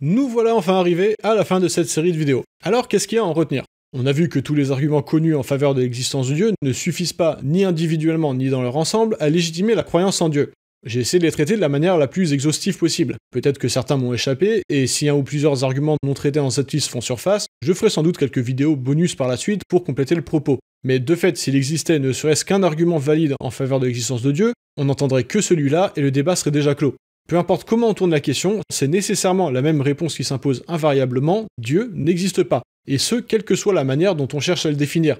Nous voilà enfin arrivés à la fin de cette série de vidéos. Alors qu'est-ce qu'il y a à en retenir On a vu que tous les arguments connus en faveur de l'existence de Dieu ne suffisent pas, ni individuellement ni dans leur ensemble, à légitimer la croyance en Dieu. J'ai essayé de les traiter de la manière la plus exhaustive possible. Peut-être que certains m'ont échappé, et si un ou plusieurs arguments non traités en cette liste font surface, je ferai sans doute quelques vidéos bonus par la suite pour compléter le propos. Mais de fait, s'il existait ne serait-ce qu'un argument valide en faveur de l'existence de Dieu, on n'entendrait que celui-là et le débat serait déjà clos. Peu importe comment on tourne la question, c'est nécessairement la même réponse qui s'impose invariablement, Dieu n'existe pas, et ce, quelle que soit la manière dont on cherche à le définir.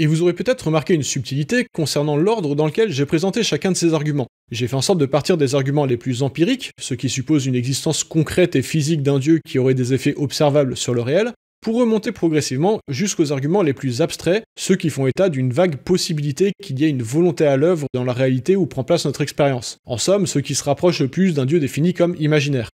Et vous aurez peut-être remarqué une subtilité concernant l'ordre dans lequel j'ai présenté chacun de ces arguments. J'ai fait en sorte de partir des arguments les plus empiriques, ce qui suppose une existence concrète et physique d'un Dieu qui aurait des effets observables sur le réel, pour remonter progressivement jusqu'aux arguments les plus abstraits, ceux qui font état d'une vague possibilité qu'il y ait une volonté à l'œuvre dans la réalité où prend place notre expérience, en somme ceux qui se rapprochent le plus d'un dieu défini comme imaginaire.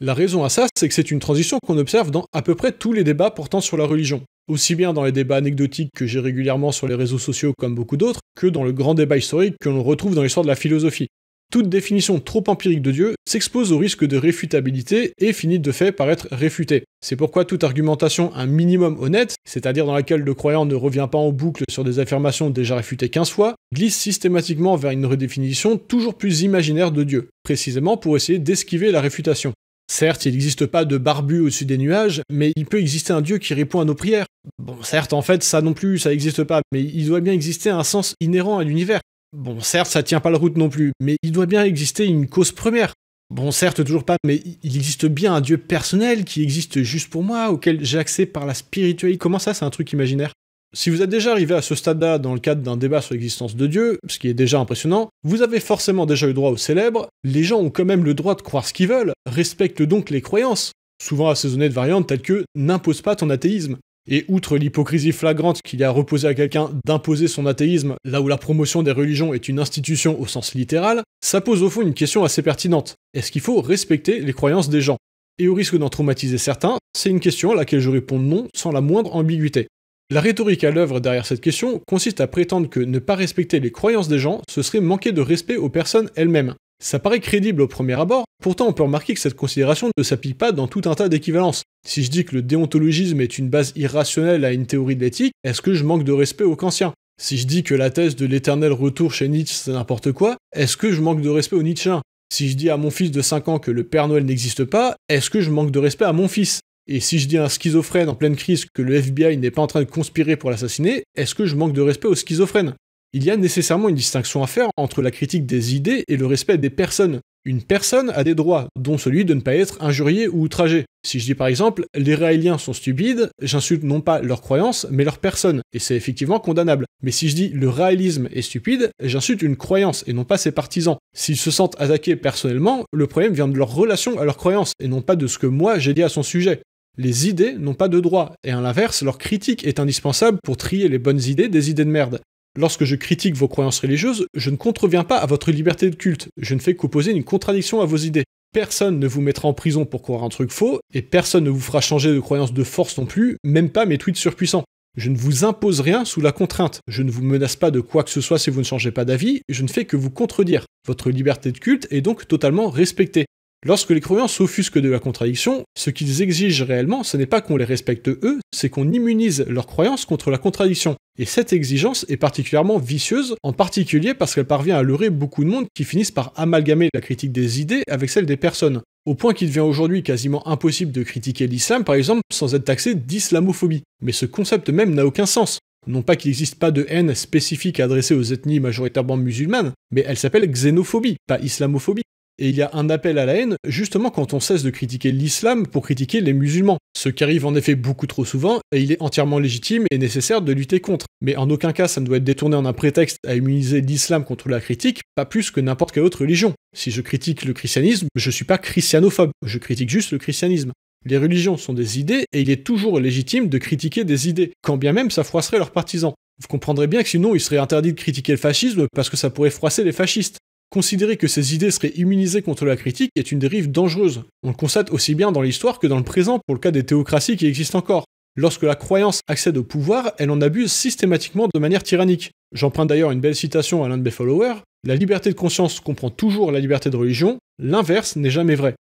La raison à ça, c'est que c'est une transition qu'on observe dans à peu près tous les débats portant sur la religion, aussi bien dans les débats anecdotiques que j'ai régulièrement sur les réseaux sociaux comme beaucoup d'autres, que dans le grand débat historique que l'on retrouve dans l'histoire de la philosophie. Toute définition trop empirique de Dieu s'expose au risque de réfutabilité et finit de fait par être réfutée. C'est pourquoi toute argumentation un minimum honnête, c'est-à-dire dans laquelle le croyant ne revient pas en boucle sur des affirmations déjà réfutées 15 fois, glisse systématiquement vers une redéfinition toujours plus imaginaire de Dieu, précisément pour essayer d'esquiver la réfutation. Certes, il n'existe pas de barbu au-dessus des nuages, mais il peut exister un Dieu qui répond à nos prières. Bon, certes, en fait, ça non plus, ça n'existe pas, mais il doit bien exister un sens inhérent à l'univers. Bon, certes, ça tient pas la route non plus, mais il doit bien exister une cause première. Bon, certes, toujours pas, mais il existe bien un Dieu personnel qui existe juste pour moi, auquel j'ai accès par la spiritualité. Comment ça, c'est un truc imaginaire Si vous êtes déjà arrivé à ce stade-là dans le cadre d'un débat sur l'existence de Dieu, ce qui est déjà impressionnant, vous avez forcément déjà eu droit au célèbre, les gens ont quand même le droit de croire ce qu'ils veulent, respectent donc les croyances, souvent assaisonnées de variantes telles que n'impose pas ton athéisme. Et outre l'hypocrisie flagrante qu'il y a à reposer à quelqu'un d'imposer son athéisme là où la promotion des religions est une institution au sens littéral, ça pose au fond une question assez pertinente. Est-ce qu'il faut respecter les croyances des gens Et au risque d'en traumatiser certains, c'est une question à laquelle je réponds non sans la moindre ambiguïté. La rhétorique à l'œuvre derrière cette question consiste à prétendre que ne pas respecter les croyances des gens, ce serait manquer de respect aux personnes elles-mêmes. Ça paraît crédible au premier abord, pourtant on peut remarquer que cette considération ne s'applique pas dans tout un tas d'équivalences. Si je dis que le déontologisme est une base irrationnelle à une théorie de l'éthique, est-ce que je manque de respect aux kantiens Si je dis que la thèse de l'éternel retour chez Nietzsche c'est n'importe quoi, est-ce que je manque de respect aux Nietzscheens Si je dis à mon fils de 5 ans que le Père Noël n'existe pas, est-ce que je manque de respect à mon fils et si je dis à un schizophrène en pleine crise que le FBI n'est pas en train de conspirer pour l'assassiner, est-ce que je manque de respect aux schizophrènes Il y a nécessairement une distinction à faire entre la critique des idées et le respect des personnes. Une personne a des droits, dont celui de ne pas être injurié ou outragé. Si je dis par exemple les Raéliens sont stupides, j'insulte non pas leurs croyances, mais leur personne, et c'est effectivement condamnable. Mais si je dis le réalisme est stupide, j'insulte une croyance et non pas ses partisans. S'ils se sentent attaqués personnellement, le problème vient de leur relation à leur croyance et non pas de ce que moi j'ai dit à son sujet. Les idées n'ont pas de droit, et à l'inverse, leur critique est indispensable pour trier les bonnes idées des idées de merde. Lorsque je critique vos croyances religieuses, je ne contreviens pas à votre liberté de culte, je ne fais qu'opposer une contradiction à vos idées. Personne ne vous mettra en prison pour croire un truc faux, et personne ne vous fera changer de croyance de force non plus, même pas mes tweets surpuissants. Je ne vous impose rien sous la contrainte, je ne vous menace pas de quoi que ce soit si vous ne changez pas d'avis, je ne fais que vous contredire. Votre liberté de culte est donc totalement respectée. Lorsque les croyants s'offusquent de la contradiction, ce qu'ils exigent réellement, ce n'est pas qu'on les respecte eux, c'est qu'on immunise leurs croyances contre la contradiction. Et cette exigence est particulièrement vicieuse, en particulier parce qu'elle parvient à leurrer beaucoup de monde qui finissent par amalgamer la critique des idées avec celle des personnes, au point qu'il devient aujourd'hui quasiment impossible de critiquer l'islam par exemple sans être taxé d'islamophobie. Mais ce concept même n'a aucun sens. Non pas qu'il n'existe pas de haine spécifique adressée aux ethnies majoritairement musulmanes, mais elle s'appelle xénophobie, pas islamophobie et il y a un appel à la haine, justement quand on cesse de critiquer l'islam pour critiquer les musulmans, ce qui arrive en effet beaucoup trop souvent, et il est entièrement légitime et nécessaire de lutter contre. Mais en aucun cas ça ne doit être détourné en un prétexte à immuniser l'islam contre la critique, pas plus que n'importe quelle autre religion. Si je critique le christianisme, je suis pas christianophobe, je critique juste le christianisme. Les religions sont des idées et il est toujours légitime de critiquer des idées, quand bien même ça froisserait leurs partisans. Vous comprendrez bien que sinon il serait interdit de critiquer le fascisme parce que ça pourrait froisser les fascistes. Considérer que ces idées seraient immunisées contre la critique est une dérive dangereuse. On le constate aussi bien dans l'histoire que dans le présent pour le cas des théocraties qui existent encore. Lorsque la croyance accède au pouvoir, elle en abuse systématiquement de manière tyrannique. J'emprunte d'ailleurs une belle citation à l'un de mes followers La liberté de conscience comprend toujours la liberté de religion, l'inverse n'est jamais vrai.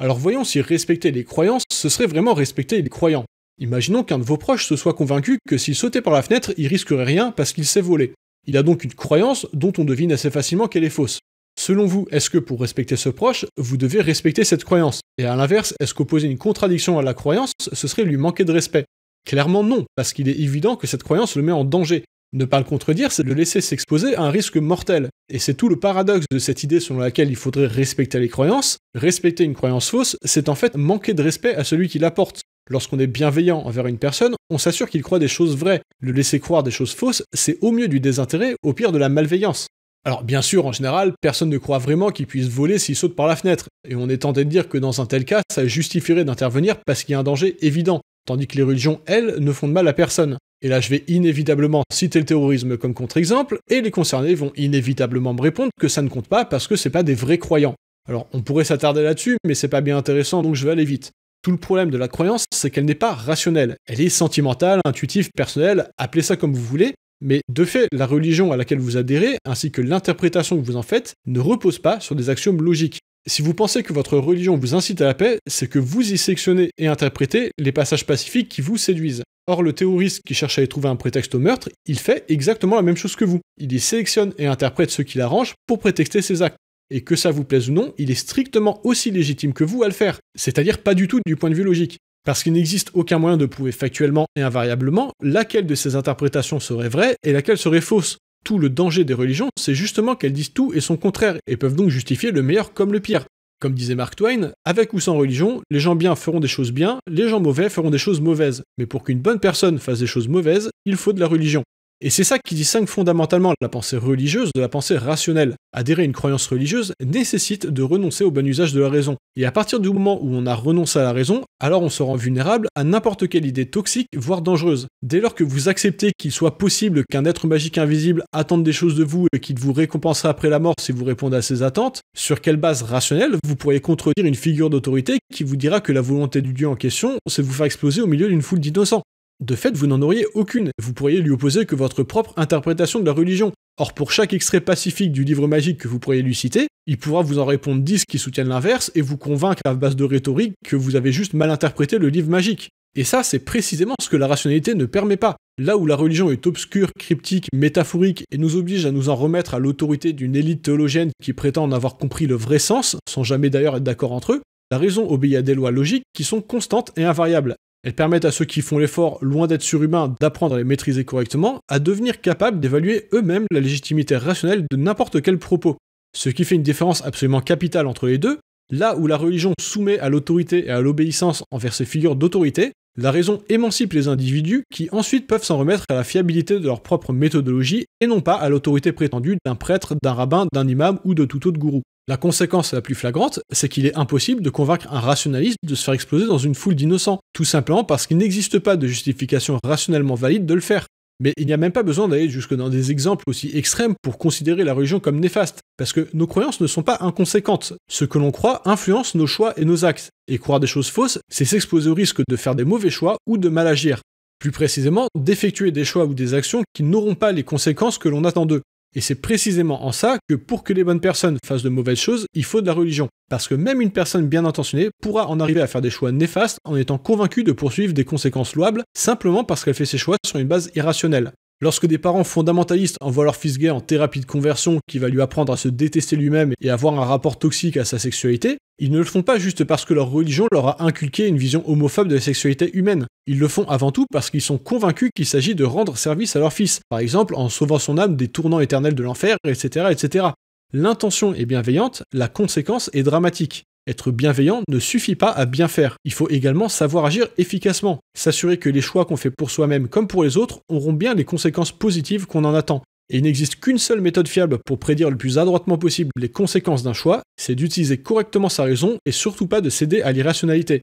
Alors voyons si respecter les croyances, ce serait vraiment respecter les croyants. Imaginons qu'un de vos proches se soit convaincu que s'il sautait par la fenêtre, il risquerait rien parce qu'il sait voler. Il a donc une croyance dont on devine assez facilement qu'elle est fausse. Selon vous, est-ce que pour respecter ce proche, vous devez respecter cette croyance Et à l'inverse, est-ce qu'opposer une contradiction à la croyance, ce serait lui manquer de respect Clairement non, parce qu'il est évident que cette croyance le met en danger. Ne pas le contredire, c'est le laisser s'exposer à un risque mortel. Et c'est tout le paradoxe de cette idée selon laquelle il faudrait respecter les croyances. Respecter une croyance fausse, c'est en fait manquer de respect à celui qui l'apporte. Lorsqu'on est bienveillant envers une personne, on s'assure qu'il croit des choses vraies. Le laisser croire des choses fausses, c'est au mieux du désintérêt, au pire de la malveillance. Alors bien sûr, en général, personne ne croit vraiment qu'il puisse voler s'il saute par la fenêtre, et on est tenté de dire que dans un tel cas, ça justifierait d'intervenir parce qu'il y a un danger évident, tandis que les religions, elles, ne font de mal à personne. Et là, je vais inévitablement citer le terrorisme comme contre-exemple, et les concernés vont inévitablement me répondre que ça ne compte pas parce que c'est pas des vrais croyants. Alors, on pourrait s'attarder là-dessus, mais c'est pas bien intéressant, donc je vais aller vite. Tout le problème de la croyance, c'est qu'elle n'est pas rationnelle. Elle est sentimentale, intuitive, personnelle, appelez ça comme vous voulez, mais de fait, la religion à laquelle vous adhérez, ainsi que l'interprétation que vous en faites, ne repose pas sur des axiomes logiques. Si vous pensez que votre religion vous incite à la paix, c'est que vous y sectionnez et interprétez les passages pacifiques qui vous séduisent. Or, le terroriste qui cherche à y trouver un prétexte au meurtre, il fait exactement la même chose que vous. Il y sélectionne et interprète ce qui l'arrange pour prétexter ses actes et que ça vous plaise ou non, il est strictement aussi légitime que vous à le faire, c'est-à-dire pas du tout du point de vue logique. Parce qu'il n'existe aucun moyen de prouver factuellement et invariablement laquelle de ces interprétations serait vraie et laquelle serait fausse. Tout le danger des religions, c'est justement qu'elles disent tout et son contraire, et peuvent donc justifier le meilleur comme le pire. Comme disait Mark Twain, avec ou sans religion, les gens bien feront des choses bien, les gens mauvais feront des choses mauvaises. Mais pour qu'une bonne personne fasse des choses mauvaises, il faut de la religion. Et c'est ça qui distingue fondamentalement la pensée religieuse de la pensée rationnelle. Adhérer à une croyance religieuse nécessite de renoncer au bon usage de la raison. Et à partir du moment où on a renoncé à la raison, alors on se rend vulnérable à n'importe quelle idée toxique, voire dangereuse. Dès lors que vous acceptez qu'il soit possible qu'un être magique invisible attende des choses de vous et qu'il vous récompensera après la mort si vous répondez à ses attentes, sur quelle base rationnelle vous pourriez contredire une figure d'autorité qui vous dira que la volonté du dieu en question, c'est vous faire exploser au milieu d'une foule d'innocents de fait, vous n'en auriez aucune, vous pourriez lui opposer que votre propre interprétation de la religion. Or, pour chaque extrait pacifique du livre magique que vous pourriez lui citer, il pourra vous en répondre 10 qui soutiennent l'inverse et vous convaincre à base de rhétorique que vous avez juste mal interprété le livre magique. Et ça, c'est précisément ce que la rationalité ne permet pas. Là où la religion est obscure, cryptique, métaphorique et nous oblige à nous en remettre à l'autorité d'une élite théologienne qui prétend en avoir compris le vrai sens, sans jamais d'ailleurs être d'accord entre eux, la raison obéit à des lois logiques qui sont constantes et invariables, elles permettent à ceux qui font l'effort, loin d'être surhumains, d'apprendre à les maîtriser correctement, à devenir capables d'évaluer eux-mêmes la légitimité rationnelle de n'importe quel propos. Ce qui fait une différence absolument capitale entre les deux, là où la religion soumet à l'autorité et à l'obéissance envers ces figures d'autorité, la raison émancipe les individus qui ensuite peuvent s'en remettre à la fiabilité de leur propre méthodologie et non pas à l'autorité prétendue d'un prêtre, d'un rabbin, d'un imam ou de tout autre gourou. La conséquence la plus flagrante, c'est qu'il est impossible de convaincre un rationaliste de se faire exploser dans une foule d'innocents, tout simplement parce qu'il n'existe pas de justification rationnellement valide de le faire. Mais il n'y a même pas besoin d'aller jusque dans des exemples aussi extrêmes pour considérer la religion comme néfaste, parce que nos croyances ne sont pas inconséquentes. Ce que l'on croit influence nos choix et nos actes, et croire des choses fausses, c'est s'exposer au risque de faire des mauvais choix ou de mal agir. Plus précisément, d'effectuer des choix ou des actions qui n'auront pas les conséquences que l'on attend d'eux. Et c'est précisément en ça que pour que les bonnes personnes fassent de mauvaises choses, il faut de la religion. Parce que même une personne bien intentionnée pourra en arriver à faire des choix néfastes en étant convaincue de poursuivre des conséquences louables simplement parce qu'elle fait ses choix sur une base irrationnelle. Lorsque des parents fondamentalistes envoient leur fils gay en thérapie de conversion qui va lui apprendre à se détester lui-même et avoir un rapport toxique à sa sexualité, ils ne le font pas juste parce que leur religion leur a inculqué une vision homophobe de la sexualité humaine. Ils le font avant tout parce qu'ils sont convaincus qu'il s'agit de rendre service à leur fils, par exemple en sauvant son âme des tournants éternels de l'enfer, etc., etc. L'intention est bienveillante, la conséquence est dramatique. Être bienveillant ne suffit pas à bien faire. Il faut également savoir agir efficacement, s'assurer que les choix qu'on fait pour soi-même comme pour les autres auront bien les conséquences positives qu'on en attend et il n'existe qu'une seule méthode fiable pour prédire le plus adroitement possible les conséquences d'un choix, c'est d'utiliser correctement sa raison et surtout pas de céder à l'irrationalité.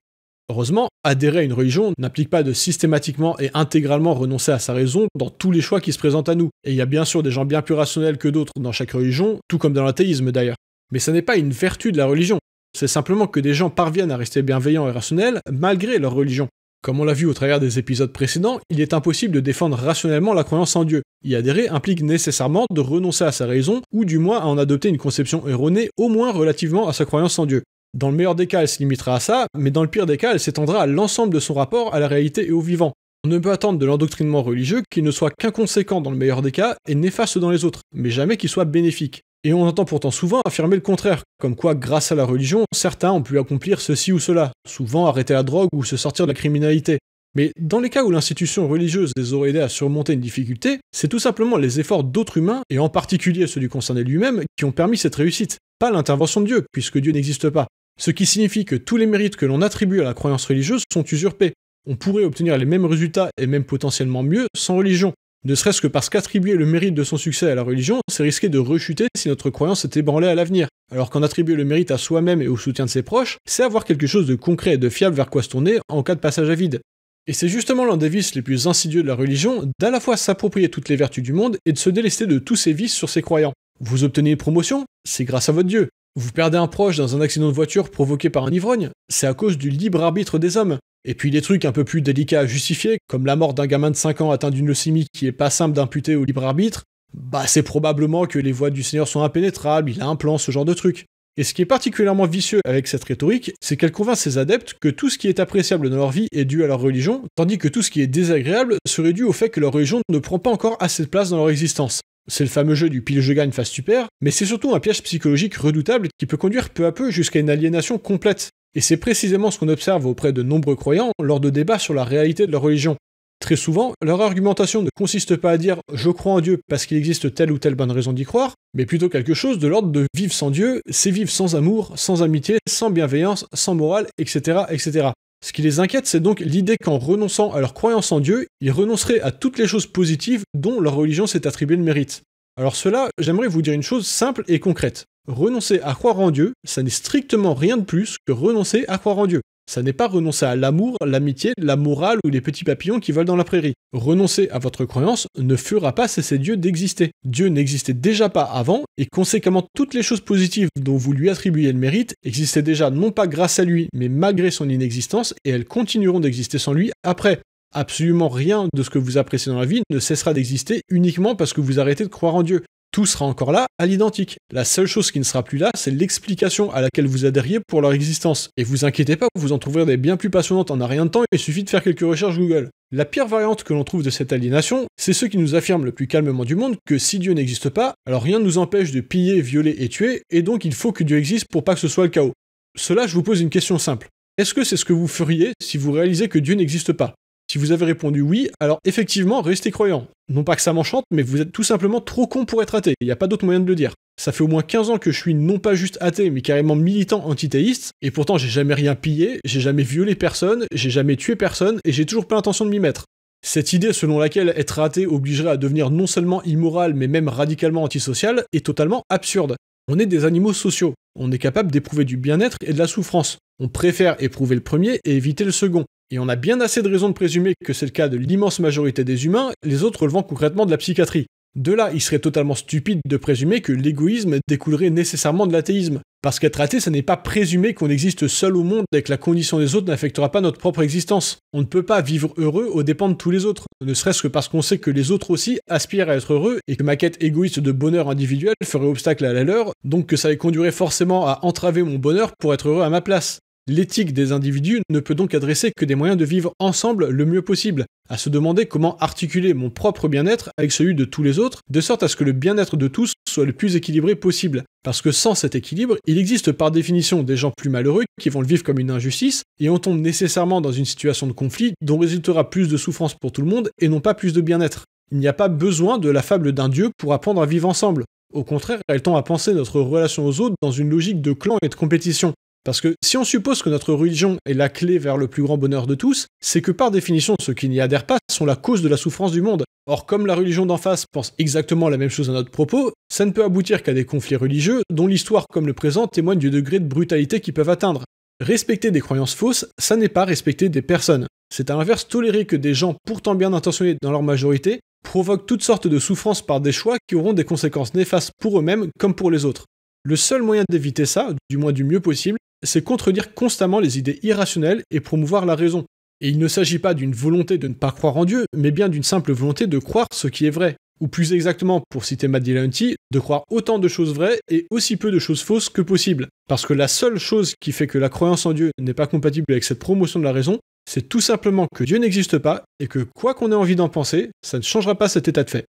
Heureusement, adhérer à une religion n'implique pas de systématiquement et intégralement renoncer à sa raison dans tous les choix qui se présentent à nous, et il y a bien sûr des gens bien plus rationnels que d'autres dans chaque religion, tout comme dans l'athéisme d'ailleurs. Mais ce n'est pas une vertu de la religion, c'est simplement que des gens parviennent à rester bienveillants et rationnels malgré leur religion, comme on l'a vu au travers des épisodes précédents, il est impossible de défendre rationnellement la croyance en Dieu. Y adhérer implique nécessairement de renoncer à sa raison, ou du moins à en adopter une conception erronée, au moins relativement à sa croyance en Dieu. Dans le meilleur des cas, elle se limitera à ça, mais dans le pire des cas, elle s'étendra à l'ensemble de son rapport à la réalité et au vivant. On ne peut attendre de l'endoctrinement religieux qu'il ne soit qu'inconséquent dans le meilleur des cas et néfaste dans les autres, mais jamais qu'il soit bénéfique. Et on entend pourtant souvent affirmer le contraire, comme quoi grâce à la religion, certains ont pu accomplir ceci ou cela, souvent arrêter la drogue ou se sortir de la criminalité. Mais dans les cas où l'institution religieuse les aurait aidés à surmonter une difficulté, c'est tout simplement les efforts d'autres humains, et en particulier ceux du concerné lui-même, qui ont permis cette réussite, pas l'intervention de Dieu, puisque Dieu n'existe pas. Ce qui signifie que tous les mérites que l'on attribue à la croyance religieuse sont usurpés. On pourrait obtenir les mêmes résultats et même potentiellement mieux sans religion, ne serait-ce que parce qu'attribuer le mérite de son succès à la religion, c'est risquer de rechuter si notre croyance est ébranlée à l'avenir. Alors qu'en attribuer le mérite à soi-même et au soutien de ses proches, c'est avoir quelque chose de concret et de fiable vers quoi se tourner en cas de passage à vide. Et c'est justement l'un des vices les plus insidieux de la religion d'à la fois s'approprier toutes les vertus du monde et de se délester de tous ses vices sur ses croyants. Vous obtenez une promotion, c'est grâce à votre Dieu. Vous perdez un proche dans un accident de voiture provoqué par un ivrogne, c'est à cause du libre arbitre des hommes. Et puis des trucs un peu plus délicats à justifier, comme la mort d'un gamin de 5 ans atteint d'une leucémie qui est pas simple d'imputer au libre arbitre, bah c'est probablement que les voies du Seigneur sont impénétrables, il a un plan, ce genre de truc. Et ce qui est particulièrement vicieux avec cette rhétorique, c'est qu'elle convainc ses adeptes que tout ce qui est appréciable dans leur vie est dû à leur religion, tandis que tout ce qui est désagréable serait dû au fait que leur religion ne prend pas encore assez de place dans leur existence. C'est le fameux jeu du pile je gagne face super, mais c'est surtout un piège psychologique redoutable qui peut conduire peu à peu jusqu'à une aliénation complète. Et c'est précisément ce qu'on observe auprès de nombreux croyants lors de débats sur la réalité de leur religion. Très souvent, leur argumentation ne consiste pas à dire je crois en Dieu parce qu'il existe telle ou telle bonne raison d'y croire, mais plutôt quelque chose de l'ordre de vivre sans Dieu, c'est vivre sans amour, sans amitié, sans bienveillance, sans morale, etc. etc. Ce qui les inquiète, c'est donc l'idée qu'en renonçant à leur croyance en Dieu, ils renonceraient à toutes les choses positives dont leur religion s'est attribuée le mérite. Alors cela, j'aimerais vous dire une chose simple et concrète. Renoncer à croire en Dieu, ça n'est strictement rien de plus que renoncer à croire en Dieu ça n'est pas renoncer à l'amour, l'amitié, la morale ou les petits papillons qui volent dans la prairie. Renoncer à votre croyance ne fera pas cesser Dieu d'exister. Dieu n'existait déjà pas avant, et conséquemment toutes les choses positives dont vous lui attribuez le mérite existaient déjà non pas grâce à lui, mais malgré son inexistence, et elles continueront d'exister sans lui après. Absolument rien de ce que vous appréciez dans la vie ne cessera d'exister uniquement parce que vous arrêtez de croire en Dieu tout sera encore là à l'identique. La seule chose qui ne sera plus là, c'est l'explication à laquelle vous adhériez pour leur existence. Et vous inquiétez pas, vous en trouverez des bien plus passionnantes en un rien de temps, il suffit de faire quelques recherches Google. La pire variante que l'on trouve de cette aliénation, c'est ceux qui nous affirment le plus calmement du monde que si Dieu n'existe pas, alors rien ne nous empêche de piller, violer et tuer, et donc il faut que Dieu existe pour pas que ce soit le chaos. Cela, je vous pose une question simple. Est-ce que c'est ce que vous feriez si vous réalisez que Dieu n'existe pas si vous avez répondu oui, alors effectivement, restez croyant. Non pas que ça m'enchante, mais vous êtes tout simplement trop con pour être athée. Il n'y a pas d'autre moyen de le dire. Ça fait au moins 15 ans que je suis non pas juste athée, mais carrément militant antithéiste, et pourtant j'ai jamais rien pillé, j'ai jamais violé personne, j'ai jamais tué personne, et j'ai toujours pas l'intention de m'y mettre. Cette idée selon laquelle être athée obligerait à devenir non seulement immoral, mais même radicalement antisocial, est totalement absurde. On est des animaux sociaux, on est capable d'éprouver du bien-être et de la souffrance. On préfère éprouver le premier et éviter le second et on a bien assez de raisons de présumer que c'est le cas de l'immense majorité des humains, les autres relevant concrètement de la psychiatrie. De là, il serait totalement stupide de présumer que l'égoïsme découlerait nécessairement de l'athéisme, parce qu'être athée, ce n'est pas présumer qu'on existe seul au monde et que la condition des autres n'affectera pas notre propre existence. On ne peut pas vivre heureux aux dépens de tous les autres, ne serait-ce que parce qu'on sait que les autres aussi aspirent à être heureux et que ma quête égoïste de bonheur individuel ferait obstacle à la leur, donc que ça les conduirait forcément à entraver mon bonheur pour être heureux à ma place. L'éthique des individus ne peut donc adresser que des moyens de vivre ensemble le mieux possible, à se demander comment articuler mon propre bien-être avec celui de tous les autres, de sorte à ce que le bien-être de tous soit le plus équilibré possible. Parce que sans cet équilibre, il existe par définition des gens plus malheureux qui vont le vivre comme une injustice, et on tombe nécessairement dans une situation de conflit dont résultera plus de souffrance pour tout le monde et non pas plus de bien-être. Il n'y a pas besoin de la fable d'un dieu pour apprendre à vivre ensemble. Au contraire, elle tend à penser notre relation aux autres dans une logique de clan et de compétition, parce que si on suppose que notre religion est la clé vers le plus grand bonheur de tous, c'est que par définition, ceux qui n'y adhèrent pas sont la cause de la souffrance du monde. Or, comme la religion d'en face pense exactement la même chose à notre propos, ça ne peut aboutir qu'à des conflits religieux dont l'histoire comme le présent témoigne du degré de brutalité qu'ils peuvent atteindre. Respecter des croyances fausses, ça n'est pas respecter des personnes. C'est à l'inverse tolérer que des gens pourtant bien intentionnés dans leur majorité provoquent toutes sortes de souffrances par des choix qui auront des conséquences néfastes pour eux-mêmes comme pour les autres. Le seul moyen d'éviter ça, du moins du mieux possible, c'est contredire constamment les idées irrationnelles et promouvoir la raison. Et il ne s'agit pas d'une volonté de ne pas croire en Dieu, mais bien d'une simple volonté de croire ce qui est vrai. Ou plus exactement, pour citer Matt de croire autant de choses vraies et aussi peu de choses fausses que possible. Parce que la seule chose qui fait que la croyance en Dieu n'est pas compatible avec cette promotion de la raison, c'est tout simplement que Dieu n'existe pas et que quoi qu'on ait envie d'en penser, ça ne changera pas cet état de fait.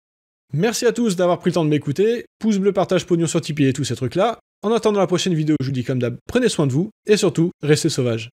Merci à tous d'avoir pris le temps de m'écouter, pouce bleu, partage, pognon sur Tipeee et tous ces trucs-là. En attendant la prochaine vidéo, je vous dis comme d'hab, prenez soin de vous et surtout, restez sauvages.